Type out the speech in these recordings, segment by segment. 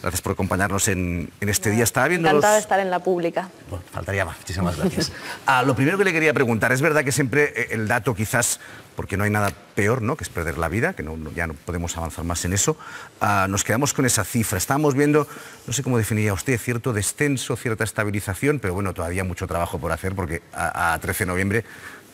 Gracias por acompañarnos en, este día. Estaba viendo Encantada de estar en la pública. faltaría más. Muchísimas gracias. Ah, lo primero que le quería preguntar, es verdad que siempre eh, el dato quizás, porque no hay nada peor ¿no? que es perder la vida, que ya no podemos avanzar más en eso, ah, nos quedamos con esa cifra. Estábamos viendo, no sé cómo definiría usted, cierto descenso, cierta estabilización, pero bueno, todavía mucho trabajo por hacer porque a 13 de noviembre,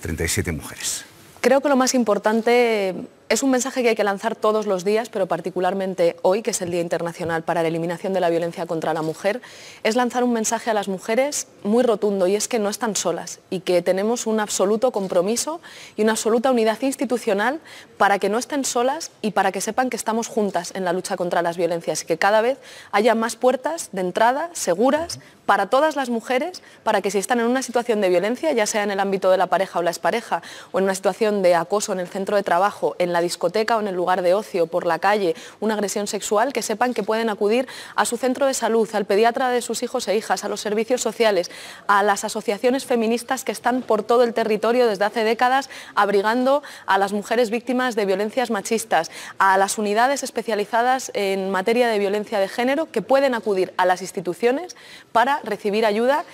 37 mujeres. Creo que lo más importante es un mensaje que hay que lanzar todos los días, pero particularmente hoy, que es el Día Internacional para la Eliminación de la Violencia contra la Mujer, es lanzar un mensaje a las mujeres muy rotundo y es que no están solas y que tenemos un absoluto compromiso y una absoluta unidad institucional para que no estén solas y para que sepan que estamos juntas en la lucha contra las violencias y que cada vez haya más puertas de entrada seguras para todas las mujeres, para que si están en una situación de violencia, ya sea en el ámbito de la pareja o la expareja, o en una situación de acoso en el centro de trabajo, la discoteca o en el lugar de ocio, por la calle, una agresión sexual, que sepan que pueden acudir a su centro de salud, al pediatra de sus hijos e hijas, a los servicios sociales, a las asociaciones feministas que están por todo el territorio desde hace décadas abrigando a las mujeres víctimas de violencias machistas, a las unidades especializadas en materia de violencia de género que pueden acudir a las instituciones para recibir ayuda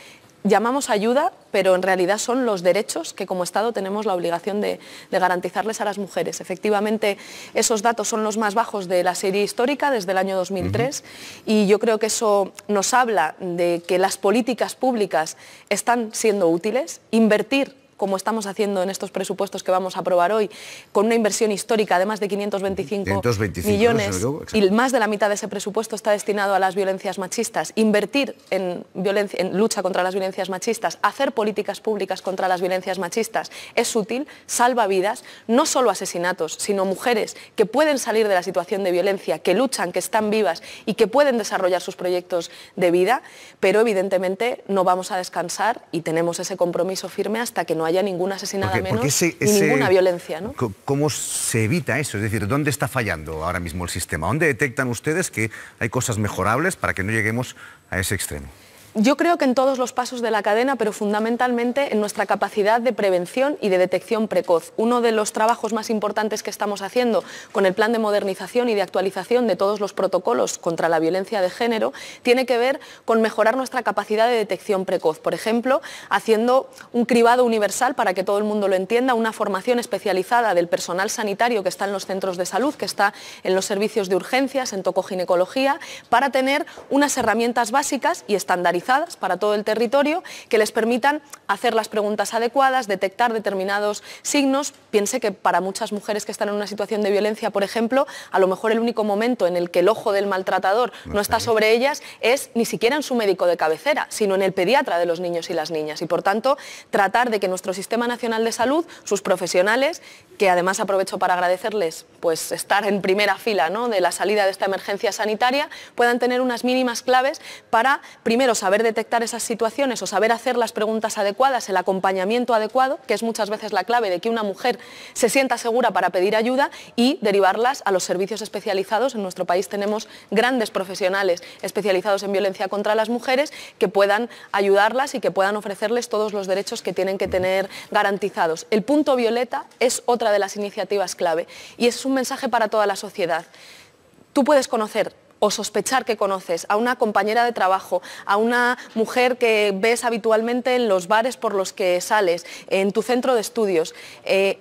llamamos ayuda, pero en realidad son los derechos que como Estado tenemos la obligación de, garantizarles a las mujeres. Efectivamente, esos datos son los más bajos de la serie histórica desde el año 2003 y yo creo que eso nos habla de que las políticas públicas están siendo útiles. Invertir como estamos haciendo en estos presupuestos que vamos a aprobar hoy, con una inversión histórica de más de 525, millones y más de la mitad de ese presupuesto está destinado a las violencias machistas, invertir en, en lucha contra las violencias machistas, hacer políticas públicas contra las violencias machistas es útil, salva vidas, no solo asesinatos, sino mujeres que pueden salir de la situación de violencia, que luchan, que están vivas y que pueden desarrollar sus proyectos de vida, pero evidentemente no vamos a descansar y tenemos ese compromiso firme hasta que no haya haya ningún asesinado menos ninguna violencia. ¿no? ¿Cómo se evita eso? Es decir, ¿dónde está fallando ahora mismo el sistema? ¿Dónde detectan ustedes que hay cosas mejorables para que no lleguemos a ese extremo? Yo creo que en todos los pasos de la cadena, pero fundamentalmente en nuestra capacidad de prevención y de detección precoz. Uno de los trabajos más importantes que estamos haciendo con el plan de modernización y de actualización de todos los protocolos contra la violencia de género tiene que ver con mejorar nuestra capacidad de detección precoz. Por ejemplo, haciendo un cribado universal para que todo el mundo lo entienda, una formación especializada del personal sanitario que está en los centros de salud, que está en los servicios de urgencias, en tocoginecología, para tener unas herramientas básicas y estandarizadas para todo el territorio que les permitan hacer las preguntas adecuadas, detectar determinados signos. Piense que para muchas mujeres que están en una situación de violencia, por ejemplo, a lo mejor el único momento en el que el ojo del maltratador no está sobre ellas es ni siquiera en su médico de cabecera, sino en el pediatra de los niños y las niñas. Y por tanto, tratar de que nuestro Sistema Nacional de Salud, sus profesionales, que además aprovecho para agradecerles pues, estar en primera fila ¿no? de la salida de esta emergencia sanitaria, puedan tener unas mínimas claves para, primero, saber saber detectar esas situaciones o saber hacer las preguntas adecuadas, el acompañamiento adecuado, que es muchas veces la clave de que una mujer se sienta segura para pedir ayuda y derivarlas a los servicios especializados. En nuestro país tenemos grandes profesionales especializados en violencia contra las mujeres que puedan ayudarlas y que puedan ofrecerles todos los derechos que tienen que tener garantizados. El punto violeta es otra de las iniciativas clave y es un mensaje para toda la sociedad. Tú puedes conocer o sospechar que conoces a una compañera de trabajo, a una mujer que ves habitualmente en los bares por los que sales, en tu centro de estudios. Eh,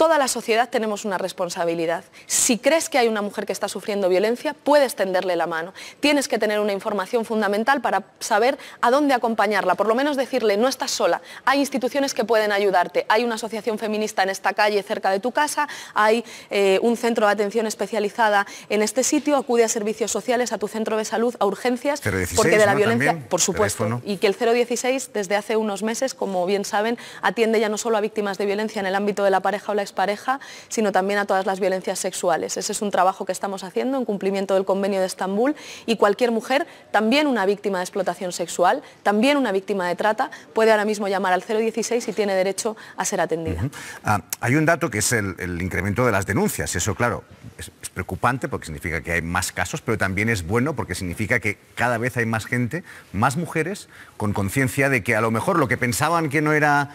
toda la sociedad tenemos una responsabilidad. Si crees que hay una mujer que está sufriendo violencia, puedes tenderle la mano. Tienes que tener una información fundamental para saber a dónde acompañarla, por lo menos decirle, no estás sola, hay instituciones que pueden ayudarte, hay una asociación feminista en esta calle cerca de tu casa, hay eh, un centro de atención especializada en este sitio, acude a servicios sociales, a tu centro de salud, a urgencias, porque de la violencia, por supuesto, y que el 016 desde hace unos meses, como bien saben, atiende ya no solo a víctimas de violencia en el ámbito de la pareja o la pareja, sino también a todas las violencias sexuales. Ese es un trabajo que estamos haciendo en cumplimiento del Convenio de Estambul y cualquier mujer, también una víctima de explotación sexual, también una víctima de trata, puede ahora mismo llamar al 016 y tiene derecho a ser atendida. Ah, hay un dato que es el, incremento de las denuncias. Eso, claro, es, preocupante porque significa que hay más casos, pero también es bueno porque significa que cada vez hay más gente, más mujeres, con conciencia de que a lo mejor lo que pensaban que no era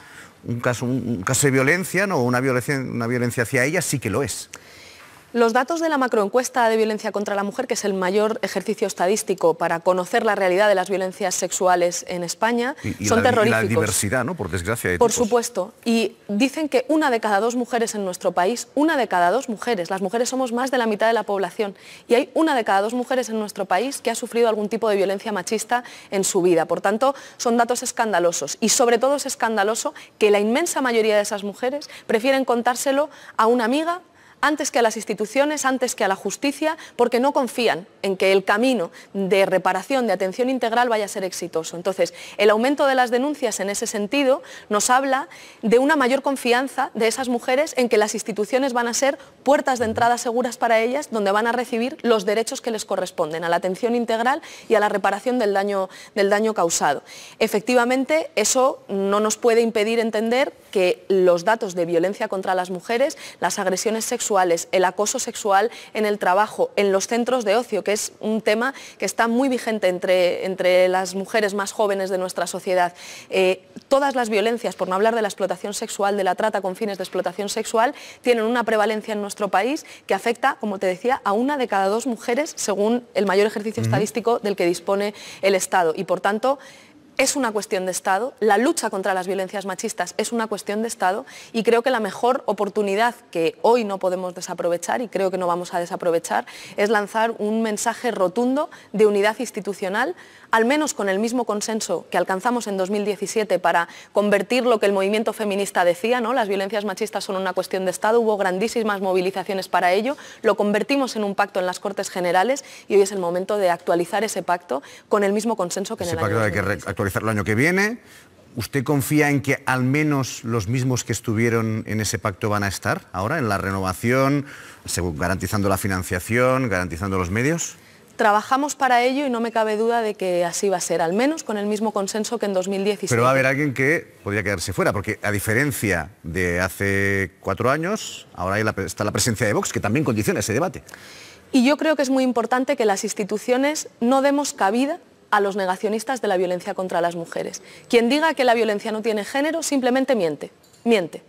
un caso, un, caso de violencia, ¿no? una, violencia, una violencia hacia ella, sí que lo es. Los datos de la macroencuesta de violencia contra la mujer, que es el mayor ejercicio estadístico para conocer la realidad de las violencias sexuales en España, son terroríficos. Y la diversidad, ¿no? Por desgracia. Por supuesto. Y dicen que una de cada dos mujeres en nuestro país, una de cada dos mujeres, las mujeres somos más de la mitad de la población, y hay una de cada dos mujeres en nuestro país que ha sufrido algún tipo de violencia machista en su vida. Por tanto, son datos escandalosos. Y sobre todo es escandaloso que la inmensa mayoría de esas mujeres prefieren contárselo a una amiga, antes que a las instituciones, antes que a la justicia, porque no confían en que el camino de reparación, de atención integral vaya a ser exitoso. Entonces, el aumento de las denuncias en ese sentido nos habla de una mayor confianza de esas mujeres en que las instituciones van a ser puertas de entrada seguras para ellas, donde van a recibir los derechos que les corresponden, a la atención integral y a la reparación del daño, del daño causado. Efectivamente, eso no nos puede impedir entender que los datos de violencia contra las mujeres, las agresiones sexuales, el acoso sexual en el trabajo, en los centros de ocio, que es un tema que está muy vigente entre, entre las mujeres más jóvenes de nuestra sociedad. Eh, todas las violencias, por no hablar de la explotación sexual, de la trata con fines de explotación sexual, tienen una prevalencia en nuestro país que afecta, como te decía, a una de cada dos mujeres según el mayor ejercicio estadístico del que dispone el Estado. Y por tanto, es una cuestión de Estado, la lucha contra las violencias machistas es una cuestión de Estado y creo que la mejor oportunidad que hoy no podemos desaprovechar y creo que no vamos a desaprovechar es lanzar un mensaje rotundo de unidad institucional al menos con el mismo consenso que alcanzamos en 2017 para convertir lo que el movimiento feminista decía, ¿no? las violencias machistas son una cuestión de Estado, hubo grandísimas movilizaciones para ello, lo convertimos en un pacto en las Cortes Generales y hoy es el momento de actualizar ese pacto con el mismo consenso que en el pacto año hay que actualizarlo el año que viene, ¿Usted confía en que al menos los mismos que estuvieron en ese pacto van a estar ahora en la renovación, garantizando la financiación, garantizando los medios? trabajamos para ello y no me cabe duda de que así va a ser, al menos con el mismo consenso que en 2017. Pero va a haber alguien que podría quedarse fuera, porque a diferencia de hace cuatro años, ahora está la presencia de Vox, que también condiciona ese debate. Y yo creo que es muy importante que las instituciones no demos cabida a los negacionistas de la violencia contra las mujeres. Quien diga que la violencia no tiene género simplemente miente, miente.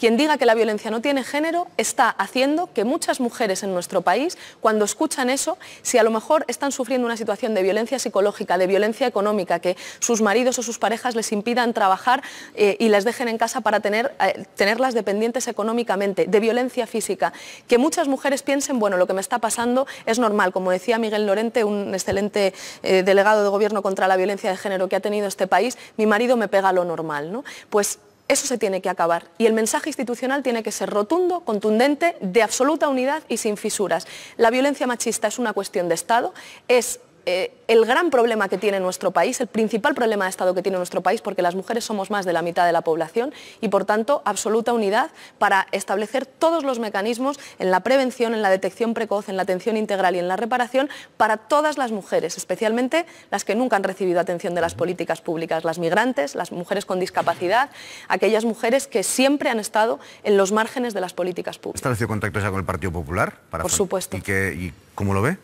Quien diga que la violencia no tiene género está haciendo que muchas mujeres en nuestro país, cuando escuchan eso, si a lo mejor están sufriendo una situación de violencia psicológica, de violencia económica, que sus maridos o sus parejas les impidan trabajar eh, y las dejen en casa para eh, tenerlas dependientes económicamente, de violencia física, que muchas mujeres piensen, bueno, lo que me está pasando es normal, como decía Miguel Lorente, un excelente eh, delegado de gobierno contra la violencia de género que ha tenido este país, mi marido me pega lo normal. ¿no? Pues eso se tiene que acabar y el mensaje institucional tiene que ser rotundo, contundente, de absoluta unidad y sin fisuras. La violencia machista es una cuestión de Estado, es eh, el gran problema que tiene nuestro país, el principal problema de Estado que tiene nuestro país, porque las mujeres somos más de la mitad de la población y, por tanto, absoluta unidad para establecer todos los mecanismos en la prevención, en la detección precoz, en la atención integral y en la reparación para todas las mujeres, especialmente las que nunca han recibido atención de las políticas públicas, las migrantes, las mujeres con discapacidad, aquellas mujeres que siempre han estado en los márgenes de las políticas públicas. establecido contacto ya con el Partido Popular? por supuesto. y cómo lo ve?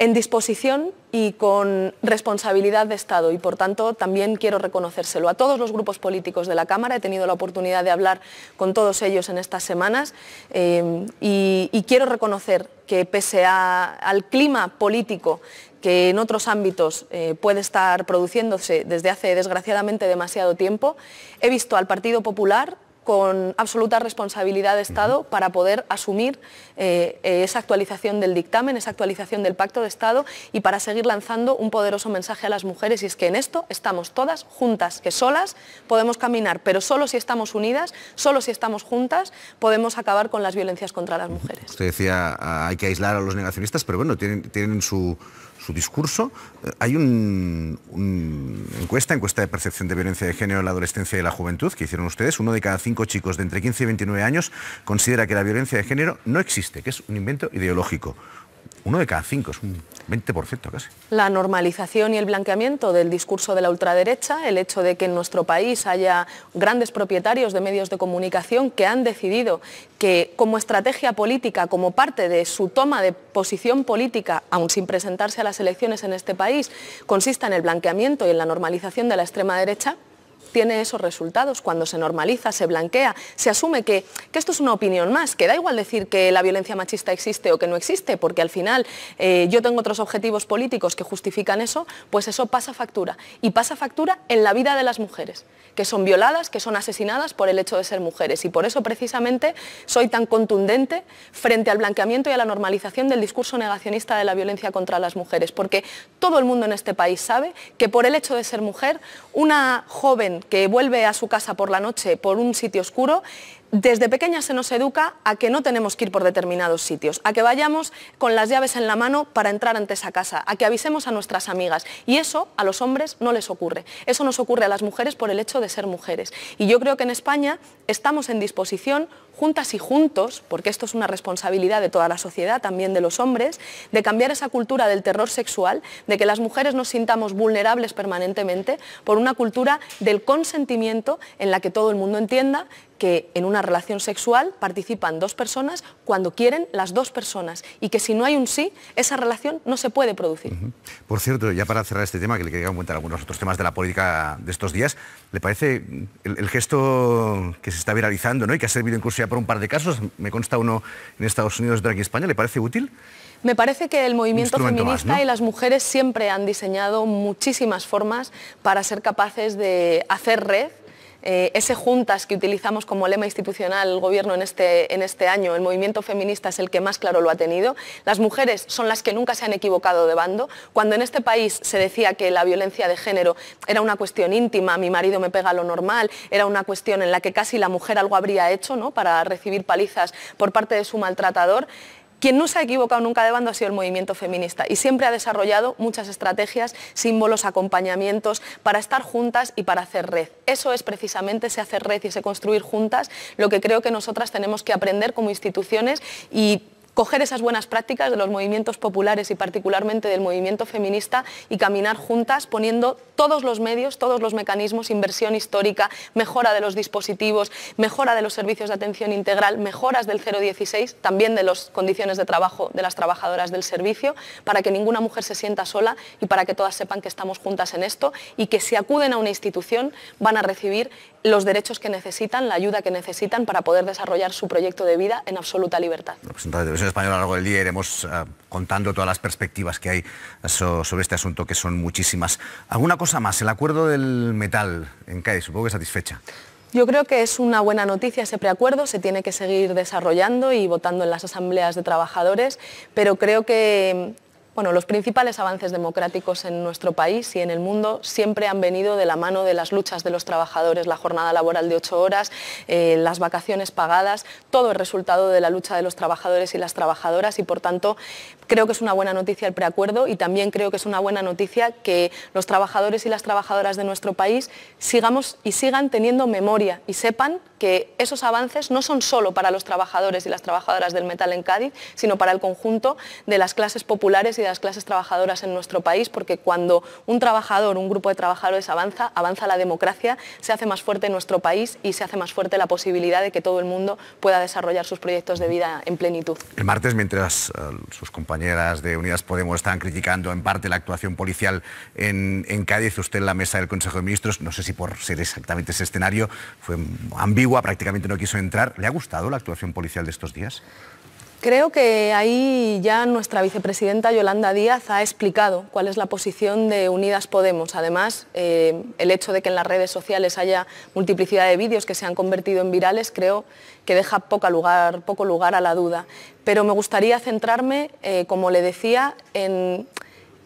en disposición y con responsabilidad de Estado y por tanto también quiero reconocérselo a todos los grupos políticos de la Cámara. He tenido la oportunidad de hablar con todos ellos en estas semanas eh, y, quiero reconocer que pese al clima político que en otros ámbitos eh, puede estar produciéndose desde hace desgraciadamente demasiado tiempo, he visto al Partido Popular con absoluta responsabilidad de Estado para poder asumir eh, esa actualización del dictamen, esa actualización del Pacto de Estado y para seguir lanzando un poderoso mensaje a las mujeres y es que en esto estamos todas juntas, que solas podemos caminar, pero solo si estamos unidas, solo si estamos juntas, podemos acabar con las violencias contra las mujeres. Usted decía ah, hay que aislar a los negacionistas, pero bueno, tienen, tienen su su discurso. Eh, hay una encuesta, encuesta de percepción de violencia de género en la adolescencia y la juventud que hicieron ustedes. Uno de cada cinco chicos de entre 15 y 29 años considera que la violencia de género no existe, que es un invento ideológico uno de cada cinco, es un 20% casi. La normalización y el blanqueamiento del discurso de la ultraderecha, el hecho de que en nuestro país haya grandes propietarios de medios de comunicación que han decidido que como estrategia política, como parte de su toma de posición política, aun sin presentarse a las elecciones en este país, consista en el blanqueamiento y en la normalización de la extrema derecha, tiene esos resultados. Cuando se normaliza, se blanquea, se asume que, esto es una opinión más, que da igual decir que la violencia machista existe o que no existe, porque al final eh, yo tengo otros objetivos políticos que justifican eso, pues eso pasa factura. Y pasa factura en la vida de las mujeres, que son violadas, que son asesinadas por el hecho de ser mujeres. Y por eso precisamente soy tan contundente frente al blanqueamiento y a la normalización del discurso negacionista de la violencia contra las mujeres, porque todo el mundo en este país sabe que por el hecho de ser mujer, una joven que vuelve a su casa por la noche por un sitio oscuro desde pequeña se nos educa a que no tenemos que ir por determinados sitios, a que vayamos con las llaves en la mano para entrar ante esa casa, a que avisemos a nuestras amigas. Y eso a los hombres no les ocurre. Eso nos ocurre a las mujeres por el hecho de ser mujeres. Y yo creo que en España estamos en disposición, juntas y juntos, porque esto es una responsabilidad de toda la sociedad, también de los hombres, de cambiar esa cultura del terror sexual, de que las mujeres nos sintamos vulnerables permanentemente, por una cultura del consentimiento en la que todo el mundo entienda que en una relación sexual participan dos personas cuando quieren las dos personas y que si no hay un sí, esa relación no se puede producir. Por cierto, ya para cerrar este tema, que le quería comentar algunos otros temas de la política de estos días, ¿le parece el, gesto que se está viralizando ¿no? y que ha servido incluso ya por un par de casos, me consta uno en Estados Unidos, otro aquí en España, ¿le parece útil? Me parece que el movimiento feminista y las mujeres siempre han diseñado muchísimas formas para ser capaces de hacer red eh, ese juntas que utilizamos como lema institucional el gobierno este, en este, año, el movimiento feminista es el que más claro lo ha tenido. Las mujeres son las que nunca se han equivocado de bando. Cuando en este país se decía que la violencia de género era una cuestión íntima, mi marido me pega lo normal, era una cuestión en la que casi la mujer algo habría hecho ¿no? para recibir palizas por parte de su maltratador, quien no se ha equivocado nunca de bando ha sido el movimiento feminista y siempre ha desarrollado muchas estrategias, símbolos, acompañamientos para estar juntas y para hacer red. Eso es precisamente ese hacer red y ese construir juntas lo que creo que nosotras tenemos que aprender como instituciones y coger esas buenas prácticas de los movimientos populares y particularmente del movimiento feminista y caminar juntas poniendo todos los medios, todos los mecanismos, inversión histórica, mejora de los dispositivos, mejora de los servicios de atención integral, mejoras del 016, también de las condiciones de trabajo de las trabajadoras del servicio, para que ninguna mujer se sienta sola y para que todas sepan que estamos juntas en esto y que si acuden a una institución van a recibir los derechos que necesitan, la ayuda que necesitan para poder desarrollar su proyecto de vida en absoluta libertad. Pues español a lo largo del día iremos eh, contando todas las perspectivas que hay sobre este asunto, que son muchísimas. ¿Alguna cosa más? El acuerdo del metal en CAE, supongo que satisfecha. Yo creo que es una buena noticia ese preacuerdo, se tiene que seguir desarrollando y votando en las asambleas de trabajadores, pero creo que bueno, los principales avances democráticos en nuestro país y en el mundo siempre han venido de la mano de las luchas de los trabajadores, la jornada laboral de ocho horas, eh, las vacaciones pagadas, todo el resultado de la lucha de los trabajadores y las trabajadoras y por tanto Creo que es una buena noticia el preacuerdo y también creo que es una buena noticia que los trabajadores y las trabajadoras de nuestro país sigamos y sigan teniendo memoria y sepan que esos avances no son solo para los trabajadores y las trabajadoras del metal en Cádiz, sino para el conjunto de las clases populares y de las clases trabajadoras en nuestro país, porque cuando un trabajador, un grupo de trabajadores avanza, avanza la democracia, se hace más fuerte nuestro país y se hace más fuerte la posibilidad de que todo el mundo pueda desarrollar sus proyectos de vida en plenitud. El martes, mientras eh, sus compañeros compañeras de Unidas Podemos están criticando en parte la actuación policial en Cádiz, usted en la mesa del Consejo de Ministros, no sé si por ser exactamente ese escenario, fue ambigua, prácticamente no quiso entrar. ¿Le ha gustado la actuación policial de estos días? Creo que ahí ya nuestra vicepresidenta Yolanda Díaz ha explicado cuál es la posición de Unidas Podemos. Además, eh, el hecho de que en las redes sociales haya multiplicidad de vídeos que se han convertido en virales creo que deja poco lugar, a la duda. Pero me gustaría centrarme, eh, como le decía, en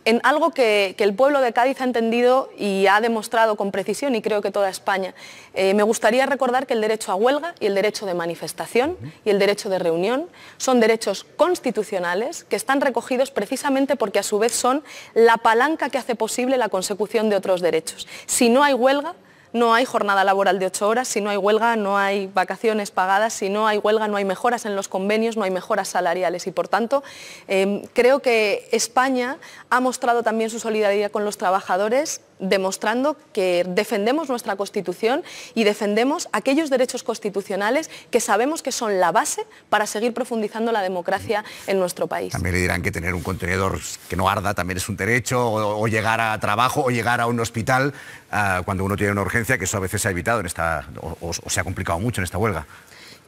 en algo que, el pueblo de Cádiz ha entendido y ha demostrado con precisión y creo que toda España. Eh, me gustaría recordar que el derecho a huelga y el derecho de manifestación y el derecho de reunión son derechos constitucionales que están recogidos precisamente porque a su vez son la palanca que hace posible la consecución de otros derechos. Si no hay huelga, no hay jornada laboral de ocho horas, si no hay huelga no hay vacaciones pagadas, si no hay huelga no hay mejoras en los convenios, no hay mejoras salariales y por tanto eh, creo que España ha mostrado también su solidaridad con los trabajadores demostrando que defendemos nuestra Constitución y defendemos aquellos derechos constitucionales que sabemos que son la base para seguir profundizando la democracia en nuestro país. También le dirán que tener un contenedor que no arda también es un derecho, o, llegar a trabajo, o llegar a un hospital ah, cuando uno tiene una urgencia, que eso a veces se ha evitado en esta, o se ha complicado mucho en esta huelga.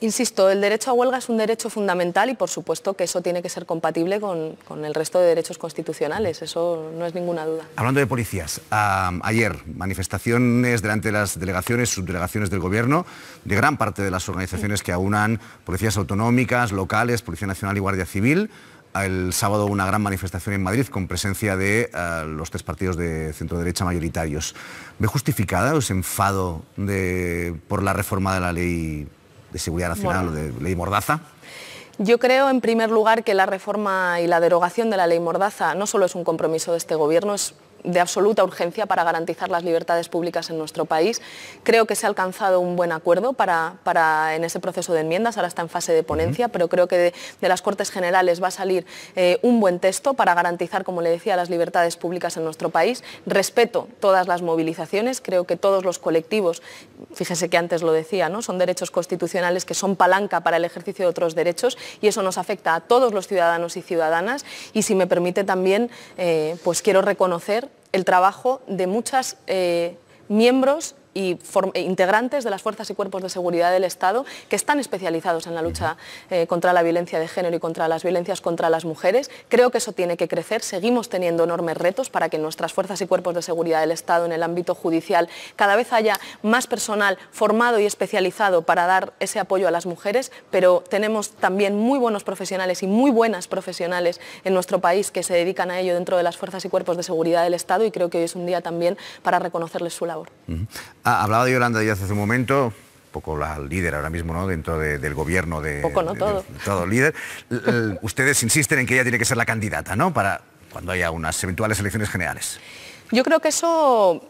Insisto, el derecho a huelga es un derecho fundamental y por supuesto que eso tiene que ser compatible con, el resto de derechos constitucionales, eso no es ninguna duda. Hablando de policías, ayer manifestaciones delante de las delegaciones, subdelegaciones del gobierno, de gran parte de las organizaciones que aunan policías autonómicas, locales, Policía Nacional y Guardia Civil el sábado una gran manifestación en Madrid con presencia de eh, los tres partidos de centro derecha mayoritarios. ¿Ve justificada ese enfado por la reforma de la ley de Seguridad Nacional o de Ley Mordaza? Yo creo, en primer lugar, que la reforma y la derogación de la ley Mordaza no solo es un compromiso de este Gobierno, es de absoluta urgencia para garantizar las libertades públicas en nuestro país. Creo que se ha alcanzado un buen acuerdo para, en ese proceso de enmiendas, ahora está en fase de ponencia, pero creo que de, las Cortes Generales va a salir eh, un buen texto para garantizar, como le decía, las libertades públicas en nuestro país. Respeto todas las movilizaciones, creo que todos los colectivos, fíjese que antes lo decía, ¿no? son derechos constitucionales que son palanca para el ejercicio de otros derechos y eso nos afecta a todos los ciudadanos y ciudadanas y si me permite también, eh, pues quiero reconocer el trabajo de muchos eh, miembros y e integrantes de las fuerzas y cuerpos de seguridad del Estado que están especializados en la lucha eh, contra la violencia de género y contra las violencias contra las mujeres. Creo que eso tiene que crecer. Seguimos teniendo enormes retos para que nuestras fuerzas y cuerpos de seguridad del Estado en el ámbito judicial cada vez haya más personal formado y especializado para dar ese apoyo a las mujeres, pero tenemos también muy buenos profesionales y muy buenas profesionales en nuestro país que se dedican a ello dentro de las fuerzas y cuerpos de seguridad del Estado y creo que hoy es un día también para reconocerles su labor. Ah, hablaba de Yolanda Díaz hace un momento, un poco la líder ahora mismo, ¿no? Dentro del gobierno de. Poco, no todo. De, todo líder. Ustedes insisten en que ella tiene que ser la candidata, ¿no? Para cuando haya unas eventuales elecciones generales. Yo creo que eso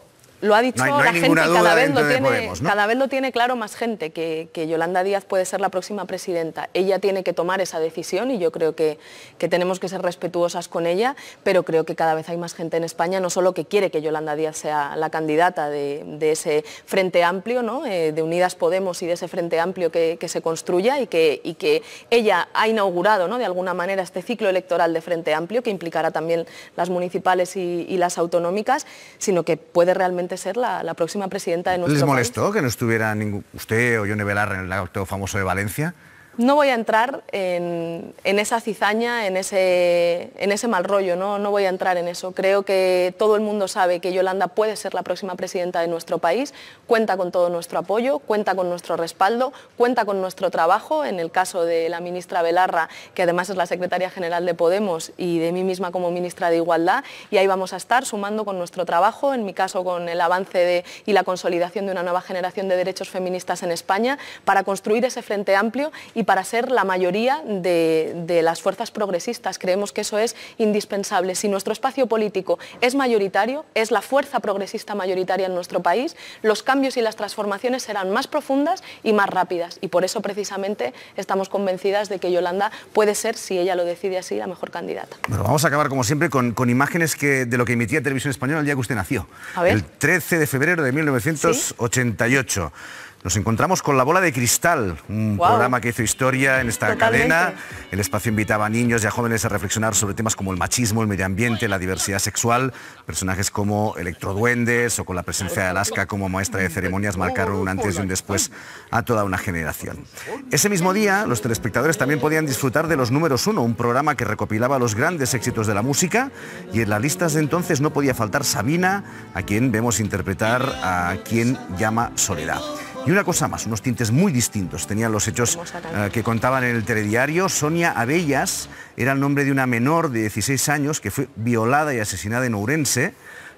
lo ha dicho la gente cada vez, lo tiene, cada vez lo tiene claro más gente, que, Yolanda Díaz puede ser la próxima presidenta. Ella tiene que tomar esa decisión y yo creo que, tenemos que ser respetuosas con ella, pero creo que cada vez hay más gente en España, no solo que quiere que Yolanda Díaz sea la candidata de, ese frente amplio, eh, de Unidas Podemos y de ese frente amplio que, se construya y que, y que ella ha inaugurado ¿no? de alguna manera este ciclo electoral de frente amplio que implicará también las municipales y las autonómicas, sino que puede realmente ser la, próxima presidenta de nuestro ¿Les molestó que no estuviera ningún, usted o Yone Belarra en el acto famoso de Valencia? No voy a entrar en, esa cizaña, en ese, mal rollo, ¿no? no voy a entrar en eso. Creo que todo el mundo sabe que Yolanda puede ser la próxima presidenta de nuestro país, cuenta con todo nuestro apoyo, cuenta con nuestro respaldo, cuenta con nuestro trabajo, en el caso de la ministra Belarra, que además es la secretaria general de Podemos y de mí misma como ministra de Igualdad, y ahí vamos a estar sumando con nuestro trabajo, en mi caso con el avance y la consolidación de una nueva generación de derechos feministas en España, para construir ese frente amplio y para ser la mayoría de, las fuerzas progresistas. Creemos que eso es indispensable. Si nuestro espacio político es mayoritario, es la fuerza progresista mayoritaria en nuestro país, los cambios y las transformaciones serán más profundas y más rápidas. Y por eso precisamente estamos convencidas de que Yolanda puede ser, si ella lo decide así, la mejor candidata. Bueno, vamos a acabar como siempre con, imágenes de lo que emitía Televisión Española el día que usted nació. El 13 de febrero de 1988 nos encontramos con La Bola de Cristal, un programa que hizo historia en esta cadena. El espacio invitaba a niños y a jóvenes a reflexionar sobre temas como el machismo, el medio ambiente, la diversidad sexual. Personajes como Electroduendes o con la presencia de Alaska como maestra de ceremonias marcaron un antes y un después a toda una generación. Ese mismo día, los telespectadores también podían disfrutar de Los Números Uno... un programa que recopilaba los grandes éxitos de la música y en las listas de entonces no podía faltar Sabina, a quien vemos interpretar a quien llama Soledad. Y una cosa más, unos tintes muy distintos tenían los hechos eh, que contaban en el telediario. Sonia Abellas era el nombre de una menor de 16 años que fue violada y asesinada en Ourense.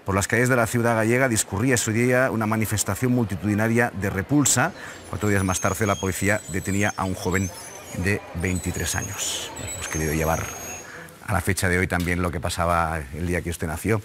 Por las calles de la ciudad gallega discurría ese día una manifestación multitudinaria de repulsa. Cuatro días más tarde la policía detenía a un joven de 23 años. Hemos querido llevar a la fecha de hoy también lo que pasaba el día que usted nació.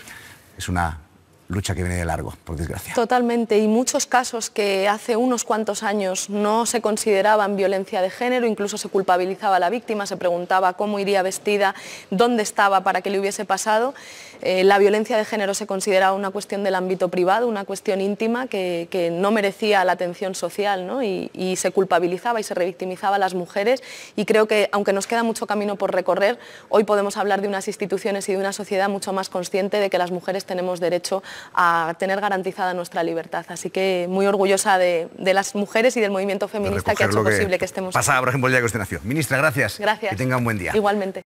Es una lucha que viene de largo, por desgracia. Totalmente, y muchos casos que hace unos cuantos años no se consideraban violencia de género, incluso se culpabilizaba a la víctima, se preguntaba cómo iría vestida, dónde estaba para que le hubiese pasado. Eh, la violencia de género se consideraba una cuestión del ámbito privado, una cuestión íntima que, no merecía la atención social, ¿no? y, se culpabilizaba y se revictimizaba a las mujeres, y creo que, aunque nos queda mucho camino por recorrer, hoy podemos hablar de unas instituciones y de una sociedad mucho más consciente de que las mujeres tenemos derecho a tener garantizada nuestra libertad. Así que muy orgullosa de, las mujeres y del movimiento feminista que ha hecho posible que, estemos. Pasada, por ejemplo, el día de nació. Ministra, gracias. Gracias. Que tenga un buen día. Igualmente.